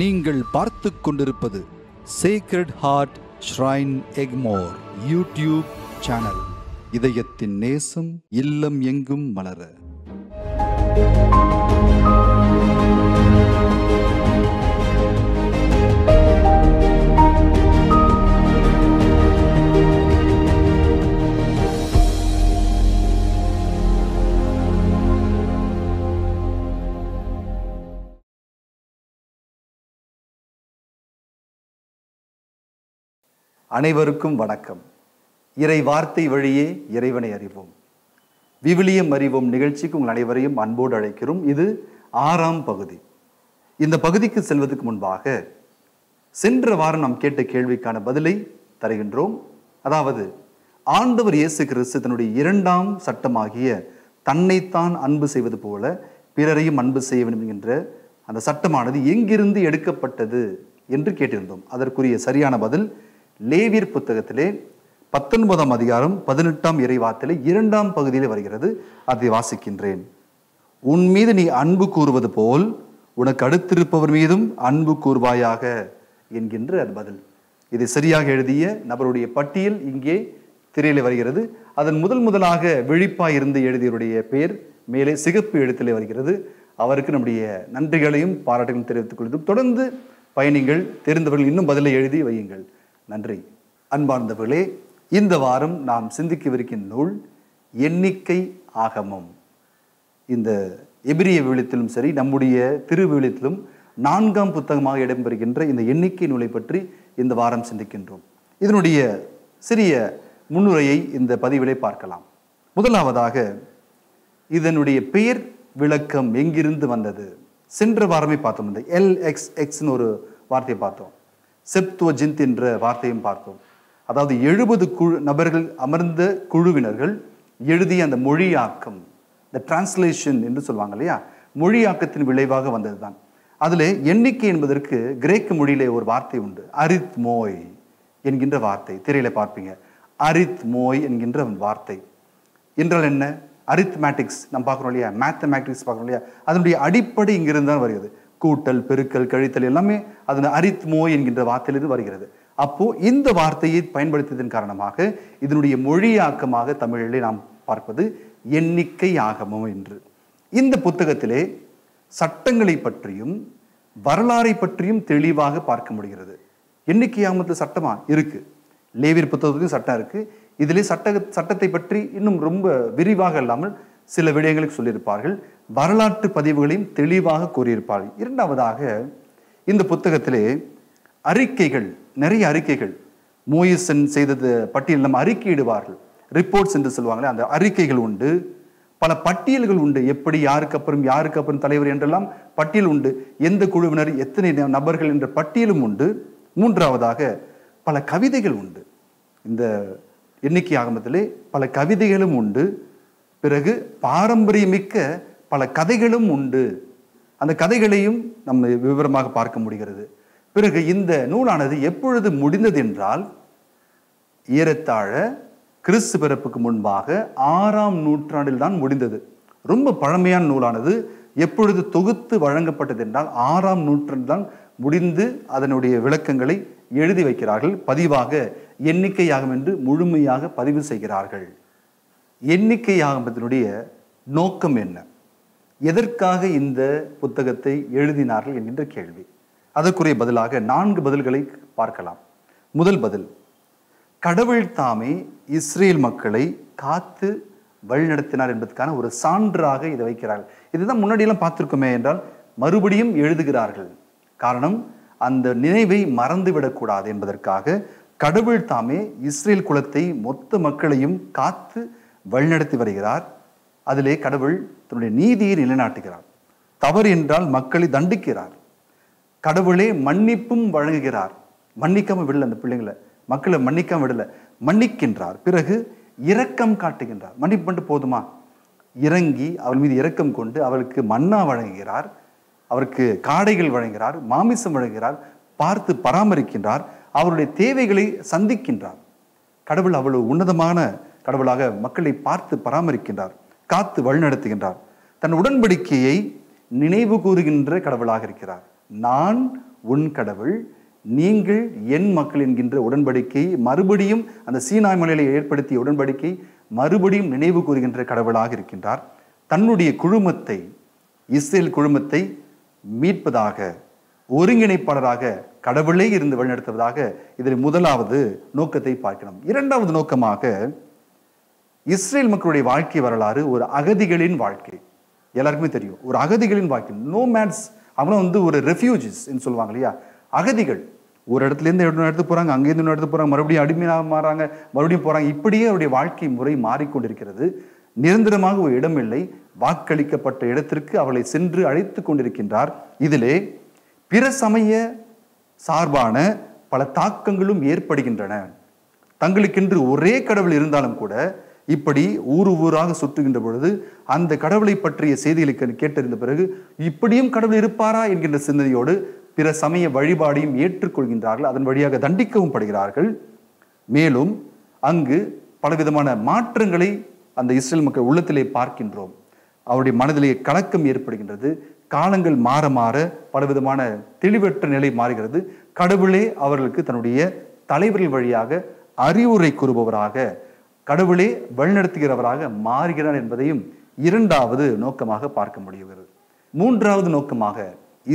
நீங்கள் பார்த்து கொண்டிருப்பது secret heart shrine Egmore YouTube channel இதயத்தின் நேசம் இல்லம் எங்கும் மலர அனைவருக்கும் வணக்கம் இறை வார்த்தை வழியே இறைவனை அறிவோம் விவிலியம் அறிவோம் நிகழ்ச்சிக்கு உங்கள் அனைவரையும் அன்போடு அழைக்கிறோம் இது ஆறாம் பகுதி இந்த பகுதிக்கு செல்வதற்கு முன்பாக சென்ற வாரம் நாம் கேட்ட கேள்விக்கான பதிலை தருகின்றோம் அதாவது ஆண்டவர் இயேசு கிறிஸ்து தன்னுடைய இரண்டாம் சட்டமாகிய தன்னைத்தான் அன்பு செய்வது போல பிறரையும் அன்பு செய்ய வேண்டும் என்கின்ற அந்த சட்டமானது எங்கிருந்து எடுக்கப்பட்டது என்று கேட்டிருந்தோம் அதற்குரிய சரியான பதில் லேவியர் புத்தகத்திலே பத்தொன்பதாம் அதிகாரம் பதினெட்டாம் இறைவாத்திலே இரண்டாம் பகுதியிலே வருகிறது அதை வாசிக்கின்றேன் உன் மீது நீ அன்பு கூறுவது போல் உனக்கு அடுத்திருப்பவர் மீதும் அன்பு கூறுவாயாக என்கின்ற அது பதில் இதை சரியாக எழுதிய நபருடைய பட்டியல் இங்கே திரையிலே வருகிறது அதன் முதல் முதலாக விழிப்பாய் இருந்து எழுதியவருடைய பெயர் மேலே சிகப்பு எழுத்திலே வருகிறது அவருக்கு நம்முடைய நன்றிகளையும் பாராட்டுகளையும் தெரிவித்துக் கொள்வதும் தொடர்ந்து பயணிகள் தெரிந்தவர்கள் இன்னும் பதிலை எழுதி வையுங்கள் நன்றி அன்பார்ந்தவர்களே இந்த வாரம் நாம் சிந்திக்கவிருக்கின்ற நூல் எண்ணிக்கை ஆகமம் இந்த எபிரிய விழித்திலும் சரி நம்முடைய திருவிழித்திலும் நான்காம் புத்தகமாக இடம்பெறுகின்ற இந்த எண்ணிக்கை நூலை பற்றி இந்த வாரம் சிந்திக்கின்றோம் இதனுடைய சிறிய முன்னுரையை இந்த பதிவிலே பார்க்கலாம் முதலாவதாக இதனுடைய பெயர் விளக்கம் எங்கிருந்து வந்தது சென்ற வாரமே பார்த்தோம் இந்த எல் எக்ஸ் எக்ஸ்னு ஒரு வார்த்தையை பார்த்தோம் செப்துவ ஜிந்த் என்ற வார்த்தையும் பார்த்தோம் அதாவது எழுபது குழு நபர்கள் அமர்ந்த குழுவினர்கள் எழுதிய அந்த மொழியாக்கம் இந்த டிரான்ஸ்லேஷன் என்று சொல்லுவாங்க இல்லையா மொழியாக்கத்தின் விளைவாக வந்தது தான் அதில் எண்ணிக்கை என்பதற்கு கிரேக்க மொழியிலே ஒரு வார்த்தை உண்டு அரித் மோய் என்கின்ற வார்த்தை திரையில பார்ப்பீங்க அரித் மோய் என்கின்ற வார்த்தை என்றால் என்ன அரித்மேட்டிக்ஸ் நம்ம பார்க்குறோம் இல்லையா மேத்தமேட்டிக்ஸ் பார்க்குறோம் இல்லையா அதனுடைய அடிப்படை இங்கிருந்து தான் வருகிறது கூட்டல் பெருக்கல் கழித்தல் எல்லாமே அதன் அரித்மோ என்கின்ற வார்த்தையிலிருந்து வருகிறது அப்போ இந்த வார்த்தையை பயன்படுத்தியதன் காரணமாக இதனுடைய மொழியாக்கமாக தமிழிலே நாம் பார்ப்பது எண்ணிக்கை ஆகமம் என்று இந்த புத்தகத்திலே சட்டங்களை பற்றியும் வரலாறை பற்றியும் தெளிவாக பார்க்க முடிகிறது எண்ணிக்கை ஆகமத்தில் சட்டமா இருக்கு லேவியர் புத்தகத்துக்கும் சட்டம் இருக்கு இதிலே சட்ட சட்டத்தை பற்றி இன்னும் ரொம்ப விரிவாக இல்லாமல் சில விடயங்களுக்கு சொல்லியிருப்பார்கள் வரலாற்று பதிவுகளையும் தெளிவாக கூறியிருப்பார்கள் இரண்டாவதாக இந்த புத்தகத்திலே அறிக்கைகள் நிறைய அறிக்கைகள் மூயிசன் செய்தது பட்டியல் நம்ம அறிக்கையிடுவார்கள் ரிப்போர்ட்ஸ் என்று சொல்லுவாங்களே அந்த அறிக்கைகள் உண்டு பல பட்டியல்கள் உண்டு எப்படி யாருக்கு அப்புறம் யாருக்கு அப்புறம் தலைவர் என்றெல்லாம் பட்டியல் உண்டு எந்த குழுவினர் எத்தனை நபர்கள் என்ற பட்டியலும் உண்டு மூன்றாவதாக பல கவிதைகள் உண்டு இந்த எண்ணிக்கை ஆகமத்திலே பல கவிதைகளும் உண்டு பிறகு பாரம்பரியமிக்க பல கதைகளும் உண்டு அந்த கதைகளையும் நம்ம விவரமாக பார்க்க முடிகிறது பிறகு இந்த நூலானது எப்பொழுது முடிந்தது என்றால் ஏறத்தாழ கிறிஸ்து பிறப்புக்கு முன்பாக ஆறாம் நூற்றாண்டில் தான் முடிந்தது ரொம்ப பழமையான நூலானது எப்பொழுது தொகுத்து வழங்கப்பட்டது என்றால் ஆறாம் நூற்றாண்டு தான் முடிந்து அதனுடைய விளக்கங்களை எழுதி வைக்கிறார்கள் பதிவாக எண்ணிக்கையாகும் என்று முழுமையாக பதிவு செய்கிறார்கள் எண்ணிக்கை ஆகமத்தினுடைய நோக்கம் என்ன எதற்காக இந்த புத்தகத்தை எழுதினார்கள் என்கின்ற கேள்வி அதற்குரிய பதிலாக நான்கு பதில்களை பார்க்கலாம் முதல் பதில் கடவுள் தாமே இஸ்ரேல் மக்களை காத்து வழிநடத்தினார் என்பதற்கான ஒரு சான்றாக இதை வைக்கிறார்கள் இதுதான் முன்னாடியெல்லாம் பார்த்துருக்கோமே என்றால் மறுபடியும் எழுதுகிறார்கள் காரணம் அந்த நினைவை மறந்துவிடக்கூடாது என்பதற்காக கடவுள் தாமே இஸ்ரேல் குலத்தை மொத்த மக்களையும் காத்து வழிநடத்தி வருகிறார் அதிலே கடவுள் தன்னுடைய நீதியை நிலைநாட்டுகிறார் தவறு என்றால் மக்களை தண்டிக்கிறார் கடவுளே மன்னிப்பும் வழங்குகிறார் மன்னிக்காம விடல அந்த பிள்ளைங்களை மக்களை மன்னிக்காம விடல மன்னிக்கின்றார் பிறகு இரக்கம் காட்டுகின்றார் மன்னிப்பு மட்டும் போதுமா இறங்கி அவள் மீது இரக்கம் கொண்டு அவளுக்கு மன்னா வழங்குகிறார் அவருக்கு காடைகள் வழங்குகிறார் மாமிசம் வழங்குகிறார் பார்த்து பராமரிக்கின்றார் அவருடைய தேவைகளை சந்திக்கின்றார் கடவுள் அவ்வளவு உன்னதமான கடவுளாக மக்களை பார்த்து பராமரிக்கின்றார் காத்து வழிநடத்துகின்றார் தன் உடன்படிக்கையை நினைவு கூறுகின்ற கடவுளாக இருக்கிறார் நான் உன் கடவுள் நீங்கள் என் மக்கள் என்கின்ற உடன்படிக்கை மறுபடியும் அந்த சீனாய் மலையை ஏற்படுத்திய உடன்படிக்கை மறுபடியும் நினைவு கூறுகின்ற கடவுளாக இருக்கின்றார் தன்னுடைய குழுமத்தை இஸ்ரேல் குழுமத்தை மீட்பதாக ஒருங்கிணைப்பாளராக கடவுளே இருந்து வழிநடத்துவதாக இதில் முதலாவது நோக்கத்தை பார்க்கிறோம் இரண்டாவது நோக்கமாக இஸ்ரேல் மக்களுடைய வாழ்க்கை வரலாறு ஒரு அகதிகளின் வாழ்க்கை எல்லாருக்குமே தெரியும் ஒரு அகதிகளின் வாழ்க்கை நோ மேட்ஸ் அவனும் வந்து ஒரு ரெஃப்யூஜிஸ் சொல்லுவாங்க இல்லையா அகதிகள் ஒரு இடத்துலேருந்து எடுத்து இடத்துக்கு போகிறாங்க அங்கேருந்து இன்னொரு இடத்துக்கு போகிறாங்க மறுபடியும் அடிமையாக மாறாங்க மறுபடியும் போகிறாங்க இப்படியே அவருடைய வாழ்க்கை முறை மாறிக்கொண்டிருக்கிறது நிரந்தரமாக ஒரு இடம் இல்லை வாக்களிக்கப்பட்ட இடத்திற்கு அவளை சென்று அழைத்து கொண்டிருக்கின்றார் இதிலே பிற சமய சார்பான பல தாக்கங்களும் ஏற்படுகின்றன தங்களுக்கென்று ஒரே கடவுள் இருந்தாலும் கூட இப்படி ஊர் ஊராக சுற்றுகின்ற பொழுது அந்த கடவுளை பற்றிய செய்திகளை கேட்டறிந்த பிறகு இப்படியும் கடவுள் இருப்பாரா என்கின்ற சிந்தனையோடு பிற சமய வழிபாடையும் ஏற்றுக்கொள்கின்றார்கள் அதன் வழியாக தண்டிக்கவும் படுகிறார்கள் மேலும் அங்கு பலவிதமான மாற்றங்களை அந்த இஸ்ரேல் மக்கள் உள்ளத்திலே பார்க்கின்றோம் அவருடைய மனதிலேயே கலக்கம் ஏற்படுகின்றது காலங்கள் மாற மாற பலவிதமான தெளிவற்ற நிலை மாறுகிறது கடவுளே அவர்களுக்கு தன்னுடைய தலைவர்கள் வழியாக அறிவுரை கூறுபவராக கடவுளே வழிநடத்துகிறவராக மாறுகிறார் என்பதையும் இரண்டாவது நோக்கமாக பார்க்க முடிகிறது மூன்றாவது நோக்கமாக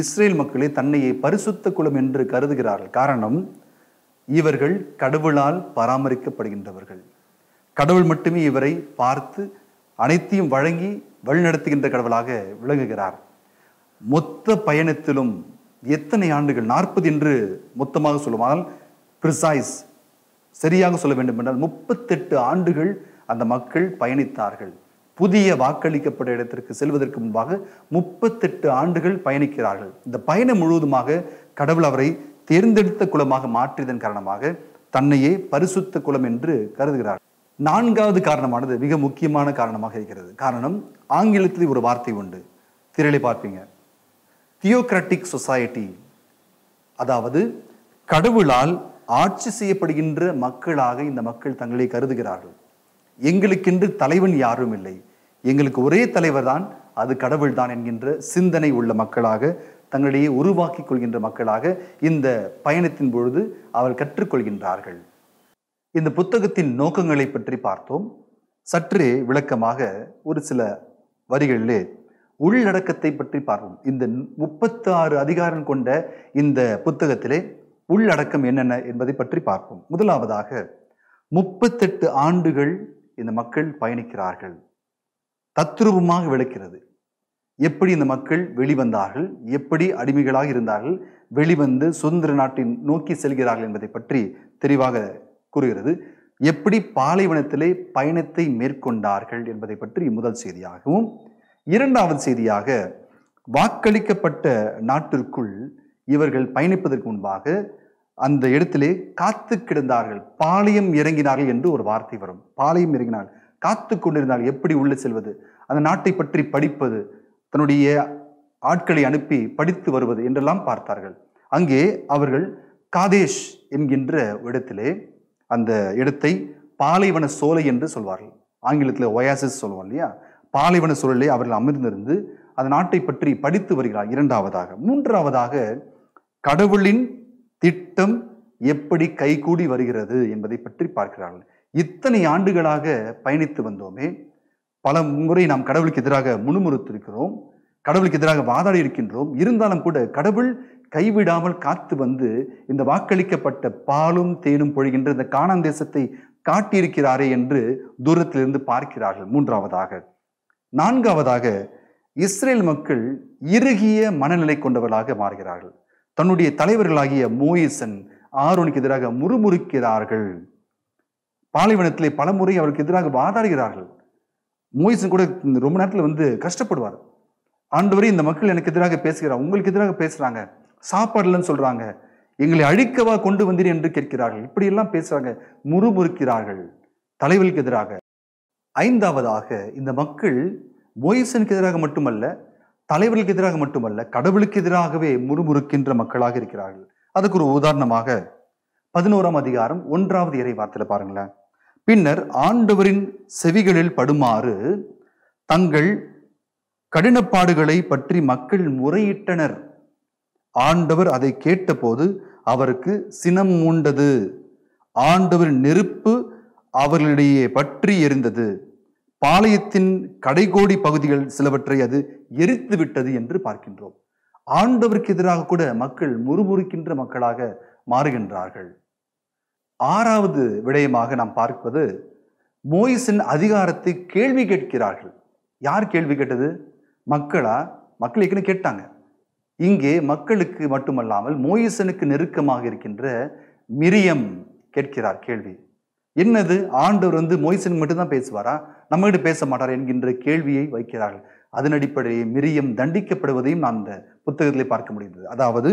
இஸ்ரேல் மக்களே தன்னையை பரிசுத்த குலம் என்று கருதுகிறார்கள் காரணம் இவர்கள் கடவுளால் பராமரிக்கப்படுகின்றவர்கள் கடவுள் மட்டுமே இவரை பார்த்து அனைத்தையும் வழங்கி வழிநடத்துகின்ற கடவுளாக விளங்குகிறார் மொத்த பயணத்திலும் எத்தனை ஆண்டுகள் நாற்பது என்று மொத்தமாக சொல்லுவால் பிரிசைஸ் சரியாக சொல்ல வேண்டும் என்றால் முப்பத்தெட்டு ஆண்டுகள் அந்த மக்கள் பயணித்தார்கள் புதிய வாக்களிக்கப்பட்ட இடத்திற்கு செல்வதற்கு முன்பாக முப்பத்தெட்டு ஆண்டுகள் பயணிக்கிறார்கள் இந்த பயணம் முழுவதுமாக கடவுள் அவரை தேர்ந்தெடுத்த குலமாக மாற்றியதன் காரணமாக தன்னையே பரிசுத்த குலம் என்று கருதுகிறார் நான்காவது காரணமானது மிக முக்கியமான காரணமாக இருக்கிறது காரணம் ஆங்கிலத்தில் ஒரு வார்த்தை உண்டு திரளை பார்ப்பீங்க தியோக்ராட்டிக் சொசைட்டி அதாவது கடவுளால் ஆட்சி செய்யப்படுகின்ற மக்களாக இந்த மக்கள் தங்களை கருதுகிறார்கள் எங்களுக்கென்று தலைவன் யாரும் இல்லை எங்களுக்கு ஒரே தலைவர் தான் அது கடவுள்தான் என்கின்ற சிந்தனை உள்ள மக்களாக தங்களையே உருவாக்கி கொள்கின்ற மக்களாக இந்த பயணத்தின் பொழுது அவள் கற்றுக்கொள்கின்றார்கள் இந்த புத்தகத்தின் நோக்கங்களை பற்றி பார்த்தோம் சற்றே விளக்கமாக ஒரு சில வரிகளிலே உள்ளடக்கத்தை பற்றி பார்ப்போம் இந்த முப்பத்தாறு அதிகாரம் கொண்ட இந்த புத்தகத்திலே உள்ளடக்கம் என்னென்ன என்பதை பற்றி பார்ப்போம் முதலாவதாக முப்பத்தெட்டு ஆண்டுகள் இந்த மக்கள் பயணிக்கிறார்கள் தத்ரூபமாக விளக்கிறது எப்படி இந்த மக்கள் வெளிவந்தார்கள் எப்படி அடிமைகளாக இருந்தார்கள் வெளிவந்து சுதந்திர நாட்டின் நோக்கி செல்கிறார்கள் என்பதை பற்றி தெளிவாக கூறுகிறது எப்படி பாலைவனத்திலே பயணத்தை மேற்கொண்டார்கள் என்பதை பற்றி முதல் செய்தியாகவும் இரண்டாவது செய்தியாக வாக்களிக்கப்பட்ட நாட்டிற்குள் இவர்கள் பயணிப்பதற்கு முன்பாக அந்த இடத்திலே காத்து கிடந்தார்கள் பாளையம் இறங்கினார்கள் என்று ஒரு வார்த்தை வரும் பாளையம் இறங்கினால் காத்து கொண்டிருந்தால் எப்படி உள்ளே செல்வது அந்த நாட்டை பற்றி படிப்பது தன்னுடைய ஆட்களை அனுப்பி படித்து வருவது என்றெல்லாம் பார்த்தார்கள் அங்கே அவர்கள் காதேஷ் என்கின்ற இடத்திலே அந்த இடத்தை பாலைவன சோலை என்று சொல்வார்கள் ஆங்கிலத்தில் ஒயாசஸ் சொல்லுவோம் இல்லையா பாலைவன சோழலே அவர்கள் அமர்ந்திருந்து அந்த நாட்டை பற்றி படித்து வருகிறார் இரண்டாவதாக மூன்றாவதாக கடவுளின் திட்டம் எப்படி கைகூடி வருகிறது என்பதை பற்றி பார்க்கிறார்கள் இத்தனை ஆண்டுகளாக பயணித்து வந்தோமே பல முறை நாம் கடவுளுக்கு எதிராக முணுமுறுத்திருக்கிறோம் கடவுளுக்கு எதிராக வாதாடி இருக்கின்றோம் இருந்தாலும் கூட கடவுள் கைவிடாமல் காத்து வந்து இந்த வாக்களிக்கப்பட்ட பாலும் தேனும் பொழிகின்ற இந்த காணாந்தேசத்தை காட்டியிருக்கிறாரே என்று தூரத்திலிருந்து பார்க்கிறார்கள் மூன்றாவதாக நான்காவதாக இஸ்ரேல் மக்கள் இறுகிய மனநிலை கொண்டவர்களாக மாறுகிறார்கள் தன்னுடைய தலைவர்களாகிய மோயிசன் ஆரோனுக்கு எதிராக முறுமுறுக்கிறார்கள் பாலைவனத்திலே பல முறை அவருக்கு எதிராக வாதாடுகிறார்கள் மோயிசன் கூட ரொம்ப நேரத்தில் வந்து கஷ்டப்படுவார் ஆண்டவரே இந்த மக்கள் எனக்கு எதிராக பேசுகிறார் உங்களுக்கு எதிராக பேசுகிறாங்க சாப்பாடுலன்னு சொல்கிறாங்க எங்களை அழிக்கவா கொண்டு வந்தீர் என்று கேட்கிறார்கள் இப்படியெல்லாம் பேசுகிறாங்க முறுமுறுக்கிறார்கள் தலைவர்களுக்கு எதிராக ஐந்தாவதாக இந்த மக்கள் மோயிசனுக்கு எதிராக மட்டுமல்ல தலைவர்களுக்கு எதிராக மட்டுமல்ல கடவுளுக்கு எதிராகவே முறுமுறுக்கின்ற மக்களாக இருக்கிறார்கள் அதுக்கு ஒரு உதாரணமாக பதினோராம் அதிகாரம் ஒன்றாவது இறை வார்த்தையில பாருங்களேன் பின்னர் ஆண்டவரின் செவிகளில் படுமாறு தங்கள் கடினப்பாடுகளை பற்றி மக்கள் முறையிட்டனர் ஆண்டவர் அதை கேட்டபோது அவருக்கு சினம் மூண்டது ஆண்டவர் நெருப்பு அவர்களிடையே பற்றி எரிந்தது பாளையத்தின் கடைகோடி பகுதிகள் சிலவற்றை அது எரித்து விட்டது என்று பார்க்கின்றோம் ஆண்டவருக்கு எதிராக கூட மக்கள் முறுமுறுக்கின்ற மக்களாக மாறுகின்றார்கள் ஆறாவது விடயமாக நாம் பார்ப்பது மோயிஸின் அதிகாரத்தை கேள்வி கேட்கிறார்கள் யார் கேள்வி கேட்டது மக்களா மக்கள் ஏற்கனவே கேட்டாங்க இங்கே மக்களுக்கு மட்டுமல்லாமல் மோயிசனுக்கு நெருக்கமாக இருக்கின்ற மிரியம் கேட்கிறார் கேள்வி என்னது ஆண்டவர் வந்து மோயிசன் மட்டும்தான் பேசுவாரா நம்மகிட்ட பேச மாட்டார் என்கின்ற கேள்வியை வைக்கிறார்கள் அதன் அடிப்படையை மிரியம் தண்டிக்கப்படுவதையும் நான் இந்த புத்தகத்திலே பார்க்க முடிந்தது அதாவது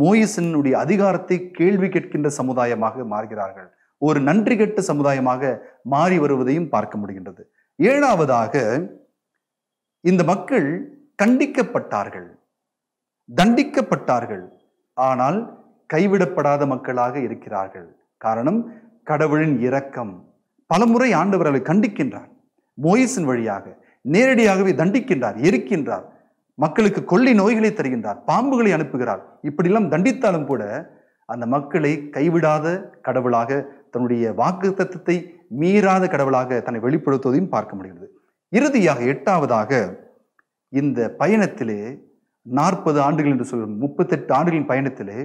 மோயிசனுடைய அதிகாரத்தை கேள்வி கேட்கின்ற சமுதாயமாக மாறுகிறார்கள் ஒரு நன்றி கெட்ட சமுதாயமாக மாறி வருவதையும் பார்க்க முடிகின்றது ஏழாவதாக இந்த மக்கள் கண்டிக்கப்பட்டார்கள் தண்டிக்கப்பட்டார்கள் ஆனால் கைவிடப்படாத மக்களாக இருக்கிறார்கள் காரணம் கடவுளின் இரக்கம் பலமுறை ஆண்டவர்களை கண்டிக்கின்றார் மோயிஸின் வழியாக நேரடியாகவே தண்டிக்கின்றார் எரிக்கின்றார் மக்களுக்கு கொள்ளை நோய்களை தருகின்றார் பாம்புகளை அனுப்புகிறார் இப்படிலாம் தண்டித்தாலும் கூட அந்த மக்களை கைவிடாத கடவுளாக தன்னுடைய வாக்கு தத்துவத்தை மீறாத கடவுளாக தன்னை வெளிப்படுத்துவதையும் பார்க்க முடிகிறது இறுதியாக எட்டாவதாக இந்த பயணத்திலே நாற்பது ஆண்டுகள் என்று சொல்லும் முப்பத்தெட்டு ஆண்டுகளின் பயணத்திலே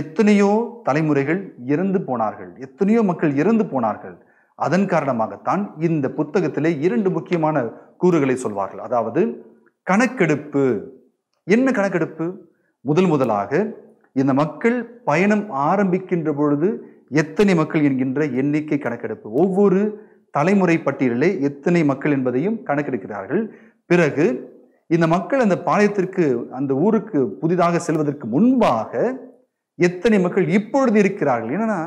எத்தனையோ தலைமுறைகள் இறந்து போனார்கள் எத்தனையோ மக்கள் இறந்து போனார்கள் அதன் காரணமாகத்தான் இந்த புத்தகத்திலே இரண்டு முக்கியமான கூறுகளை சொல்வார்கள் அதாவது கணக்கெடுப்பு என்ன கணக்கெடுப்பு முதல் முதலாக இந்த மக்கள் பயணம் ஆரம்பிக்கின்ற பொழுது எத்தனை மக்கள் என்கின்ற எண்ணிக்கை கணக்கெடுப்பு ஒவ்வொரு தலைமுறை பட்டியலிலே எத்தனை மக்கள் என்பதையும் கணக்கெடுக்கிறார்கள் பிறகு இந்த மக்கள் அந்த பாளையத்திற்கு அந்த ஊருக்கு புதிதாக செல்வதற்கு முன்பாக எத்தனை மக்கள் இப்பொழுது இருக்கிறார்கள் என்னன்னா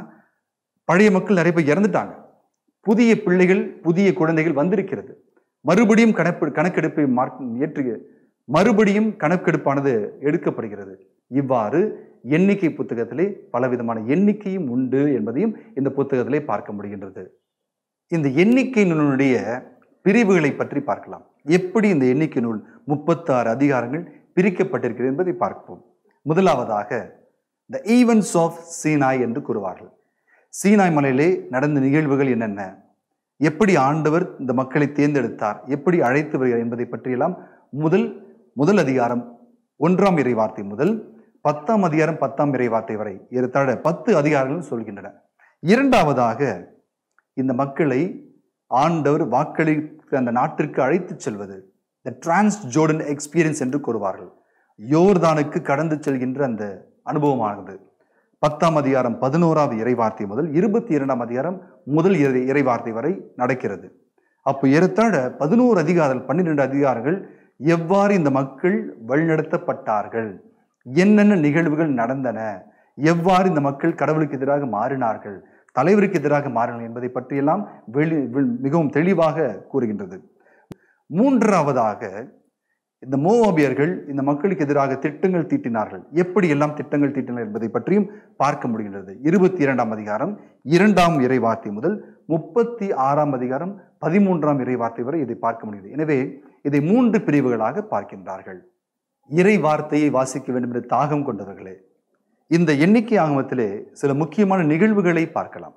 பழைய மக்கள் நிறைய பேர் இறந்துட்டாங்க புதிய பிள்ளைகள் புதிய குழந்தைகள் வந்திருக்கிறது மறுபடியும் கணப்பு கணக்கெடுப்பை மார்க் ஏற்று மறுபடியும் கணக்கெடுப்பானது எடுக்கப்படுகிறது இவ்வாறு எண்ணிக்கை புத்தகத்திலே பலவிதமான எண்ணிக்கையும் உண்டு என்பதையும் இந்த புத்தகத்திலே பார்க்க முடிகின்றது இந்த எண்ணிக்கை நூலினுடைய பிரிவுகளை பற்றி பார்க்கலாம் எப்படி இந்த எண்ணிக்கை நூல் முப்பத்தாறு அதிகாரங்கள் பிரிக்கப்பட்டிருக்கிறது என்பதை பார்ப்போம் முதலாவதாக த ஈவன்ஸ் ஆஃப் சீனாய் என்று கூறுவார்கள் சீனாய் மலையிலே நடந்த நிகழ்வுகள் என்னென்ன எப்படி ஆண்டவர் இந்த மக்களை தேர்ந்தெடுத்தார் எப்படி அழைத்து வருகிறார் என்பதை பற்றியெல்லாம் முதல் முதல் அதிகாரம் ஒன்றாம் இறைவார்த்தை முதல் பத்தாம் அதிகாரம் பத்தாம் இறைவார்த்தை வரை ஏறத்தாழ பத்து அதிகாரங்கள் சொல்கின்றன இரண்டாவதாக இந்த மக்களை ஆண்டவர் வாக்களித்து அந்த நாட்டிற்கு அழைத்து செல்வது த டிரான்ஸ் ஜோர்டன் எக்ஸ்பீரியன்ஸ் என்று கூறுவார்கள் யோர்தானுக்கு கடந்து செல்கின்ற அந்த அனுபவமானது பத்தாம் அதிகாரம் பதினோராவது இறைவார்த்தை முதல் இருபத்தி இரண்டாம் அதிகாரம் முதல் இறை இறைவார்த்தை வரை நடக்கிறது அப்போ ஏறத்தாழ பதினோரு அதிகாரம் பன்னிரெண்டு அதிகாரங்கள் எவ்வாறு இந்த மக்கள் வழிநடத்தப்பட்டார்கள் என்னென்ன நிகழ்வுகள் நடந்தன எவ்வாறு இந்த மக்கள் கடவுளுக்கு எதிராக மாறினார்கள் தலைவருக்கு எதிராக மாறினார்கள் என்பதை பற்றியெல்லாம் வெளி மிகவும் தெளிவாக கூறுகின்றது மூன்றாவதாக இந்த மோவாபியர்கள் இந்த மக்களுக்கு எதிராக திட்டங்கள் தீட்டினார்கள் எப்படி எல்லாம் திட்டங்கள் தீட்டினர் என்பதை பற்றியும் பார்க்க முடிகின்றது இருபத்தி இரண்டாம் அதிகாரம் இரண்டாம் இறை வார்த்தை முதல் முப்பத்தி ஆறாம் அதிகாரம் பதிமூன்றாம் இறை வார்த்தை வரை இதை பார்க்க முடிகிறது எனவே இதை மூன்று பிரிவுகளாக பார்க்கின்றார்கள் இறை வார்த்தையை வாசிக்க வேண்டும் என்று தாகம் கொண்டவர்களே இந்த எண்ணிக்கை ஆகமத்திலே சில முக்கியமான நிகழ்வுகளை பார்க்கலாம்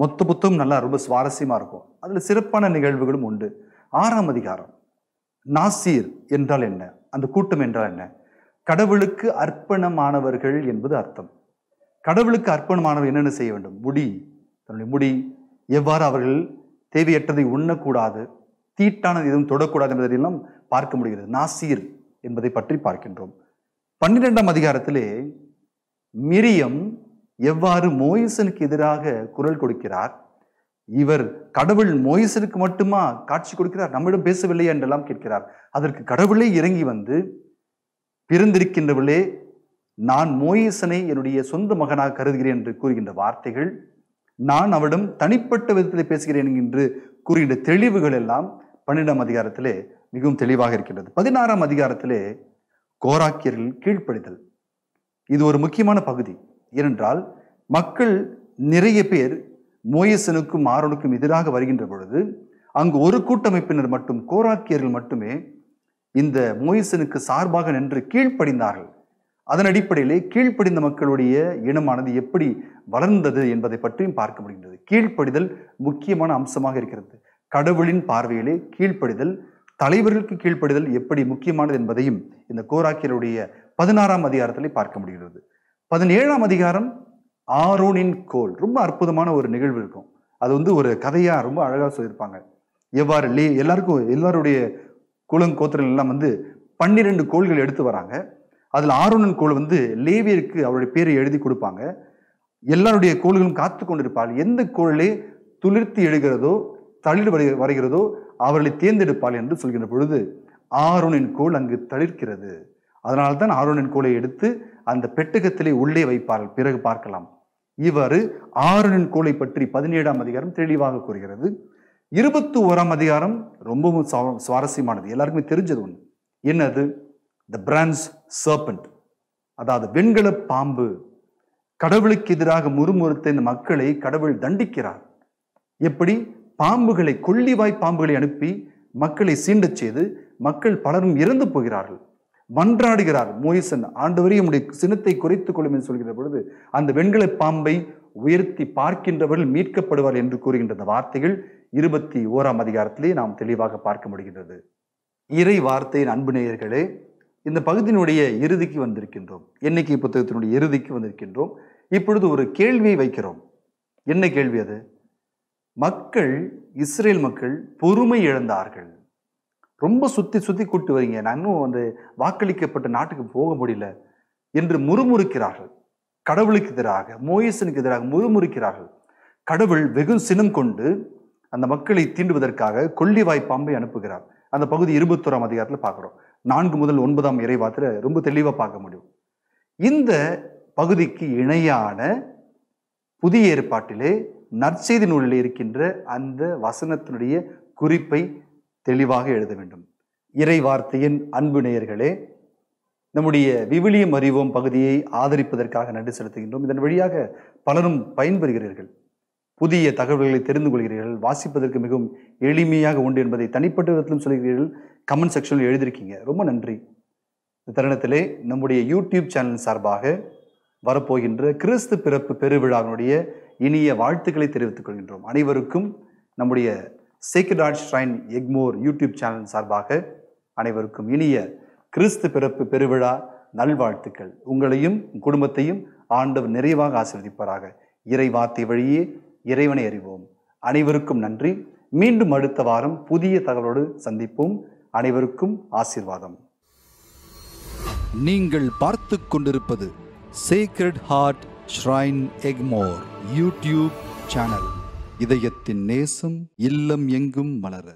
மொத்த புத்தகம் நல்லா ரொம்ப சுவாரஸ்யமாக இருக்கும் அதில் சிறப்பான நிகழ்வுகளும் உண்டு ஆறாம் அதிகாரம் நாசீர் என்றால் என்ன அந்த கூட்டம் என்றால் என்ன கடவுளுக்கு அர்ப்பணமானவர்கள் என்பது அர்த்தம் கடவுளுக்கு அர்ப்பணமானவர் என்னென்ன செய்ய வேண்டும் முடி தன்னுடைய முடி எவ்வாறு அவர்கள் தேவையற்றதை உண்ணக்கூடாது தீட்டானது எதுவும் தொடக்கூடாது என்பதையெல்லாம் பார்க்க முடிகிறது நாசீர் என்பதை பற்றி பார்க்கின்றோம் பன்னிரெண்டாம் அதிகாரத்திலே மிரியம் எவ்வாறு மோயிசனுக்கு எதிராக குரல் கொடுக்கிறார் இவர் கடவுள் மோயிசனுக்கு மட்டுமா காட்சி கொடுக்கிறார் நம்மிடம் பேசவில்லை என்றெல்லாம் கேட்கிறார் அதற்கு கடவுளே இறங்கி வந்து பிறந்திருக்கின்றவளே நான் மோயிசனை என்னுடைய சொந்த மகனாக கருதுகிறேன் என்று கூறுகின்ற வார்த்தைகள் நான் அவரிடம் தனிப்பட்ட விதத்தில் பேசுகிறேன் என்று கூறுகின்ற தெளிவுகள் எல்லாம் பன்னிரெண்டாம் அதிகாரத்திலே மிகவும் தெளிவாக இருக்கின்றது பதினாறாம் அதிகாரத்திலே கோராக்கியர்கள் கீழ்ப்படிதல் இது ஒரு முக்கியமான பகுதி ஏனென்றால் மக்கள் நிறைய பேர் மோயசனுக்கும் ஆரோனுக்கும் எதிராக வருகின்ற பொழுது அங்கு ஒரு கூட்டமைப்பினர் மட்டும் கோராக்கியர்கள் மட்டுமே இந்த மோயிசனுக்கு சார்பாக நின்று கீழ்ப்படிந்தார்கள் அதன் அடிப்படையிலே கீழ்ப்படிந்த மக்களுடைய இனமானது எப்படி வளர்ந்தது என்பதை பற்றியும் பார்க்க முடிகின்றது கீழ்ப்படிதல் முக்கியமான அம்சமாக இருக்கிறது கடவுளின் பார்வையிலே கீழ்ப்படிதல் தலைவர்களுக்கு கீழ்ப்படிதல் எப்படி முக்கியமானது என்பதையும் இந்த கோராக்கியருடைய பதினாறாம் அதிகாரத்திலே பார்க்க முடிகிறது பதினேழாம் அதிகாரம் ஆரோனின் கோல் ரொம்ப அற்புதமான ஒரு நிகழ்வு இருக்கும் அது வந்து ஒரு கதையாக ரொம்ப அழகாக சொல்லியிருப்பாங்க எவ்வாறு லே எல்லாருக்கும் எல்லாருடைய குலங்கோத்திரம் எல்லாம் வந்து பன்னிரெண்டு கோள்கள் எடுத்து வராங்க அதில் ஆரோனன் கோல் வந்து லேவியருக்கு அவருடைய பேரை எழுதி கொடுப்பாங்க எல்லாருடைய கோள்களும் காத்து கொண்டிருப்பாள் எந்த கோளிலே துளிர்த்து எழுகிறதோ தளிர் வரைகிறதோ அவர்களை தேர்ந்தெடுப்பாள் என்று சொல்கின்ற பொழுது ஆரோனின் கோள் அங்கு தளிர்க்கிறது அதனால்தான் ஆரோனின் கோளை எடுத்து அந்த பெட்டகத்திலே உள்ளே வைப்பார்கள் பிறகு பார்க்கலாம் இவர் ஆறுனின் கோளை பற்றி பதினேழாம் அதிகாரம் தெளிவாக கூறுகிறது இருபத்தி ஓராம் அதிகாரம் ரொம்பவும் சுவாரஸ்யமானது எல்லாருக்குமே தெரிஞ்சது ஒன்று என்னது த பிரான்ஸ் சர்பண்ட் அதாவது வெண்கல பாம்பு கடவுளுக்கு எதிராக முறுமுறுத்த இந்த மக்களை கடவுள் தண்டிக்கிறார் எப்படி பாம்புகளை கொல்லிவாய் பாம்புகளை அனுப்பி மக்களை சீண்டச் செய்து மக்கள் பலரும் இறந்து போகிறார்கள் மன்றாடுகிறார் மோயிசன் ஆண்டவரே உடைய சினத்தை குறைத்துக் கொள்ளும் என்று சொல்கிற பொழுது அந்த வெண்கல பாம்பை உயர்த்தி பார்க்கின்றவர்கள் மீட்கப்படுவார் என்று கூறுகின்ற அந்த வார்த்தைகள் இருபத்தி ஓராம் அதிகாரத்திலே நாம் தெளிவாக பார்க்க முடிகின்றது இறை வார்த்தையின் அன்பு நேயர்களே இந்த பகுதியினுடைய இறுதிக்கு வந்திருக்கின்றோம் எண்ணிக்கை புத்தகத்தினுடைய இறுதிக்கு வந்திருக்கின்றோம் இப்பொழுது ஒரு கேள்வியை வைக்கிறோம் என்ன கேள்வி அது மக்கள் இஸ்ரேல் மக்கள் பொறுமை இழந்தார்கள் ரொம்ப சுற்றி சுற்றி கூட்டு வரீங்க நான் இன்னும் அந்த வாக்களிக்கப்பட்ட நாட்டுக்கு போக முடியல என்று முறுமுறுக்கிறார்கள் கடவுளுக்கு எதிராக மோயசனுக்கு எதிராக முறுமுறுக்கிறார்கள் கடவுள் வெகு சினம் கொண்டு அந்த மக்களை தீண்டுவதற்காக கொல்லிவாய் பாம்பை அனுப்புகிறார் அந்த பகுதி இருபத்தோராம் அதிகாரத்தில் பார்க்குறோம் நான்கு முதல் ஒன்பதாம் இறைவாத்தில் ரொம்ப தெளிவாக பார்க்க முடியும் இந்த பகுதிக்கு இணையான புதிய ஏற்பாட்டிலே நற்செய்தி நூலில் இருக்கின்ற அந்த வசனத்தினுடைய குறிப்பை தெளிவாக எழுத வேண்டும் இறை வார்த்தையின் அன்பு நேயர்களே நம்முடைய விவிலியம் அறிவோம் பகுதியை ஆதரிப்பதற்காக நன்றி செலுத்துகின்றோம் இதன் வழியாக பலரும் பயன்பெறுகிறீர்கள் புதிய தகவல்களை தெரிந்து கொள்கிறீர்கள் வாசிப்பதற்கு மிகவும் எளிமையாக உண்டு என்பதை தனிப்பட்ட விதத்திலும் சொல்கிறீர்கள் கமெண்ட் செக்ஷனில் எழுதியிருக்கீங்க ரொம்ப நன்றி இந்த தருணத்திலே நம்முடைய யூடியூப் சேனல் சார்பாக வரப்போகின்ற கிறிஸ்து பிறப்பு பெருவிழாவினுடைய இனிய வாழ்த்துக்களை தெரிவித்துக் கொள்கின்றோம் அனைவருக்கும் நம்முடைய secret heart shrine Egmore YouTube channel சார்பாக அனைவருக்கும் இனிய கிறிஸ்து பிறப்பு பெருவிழா நல்வாழ்த்துக்கள் உங்களையும் குடும்பத்தையும் ஆண்டவர் நிறைவாக ஆசிர்வதிப்பாராக இறை வார்த்தை வழியே இறைவனை அறிவோம் அனைவருக்கும் நன்றி மீண்டும் அடுத்த வாரம் புதிய தகவலோடு சந்திப்போம் அனைவருக்கும் ஆசீர்வாதம் நீங்கள் பார்த்து கொண்டிருப்பது secret heart shrine Egmore YouTube channel இதயத்தின் நேசம் இல்லம் எங்கும் மலர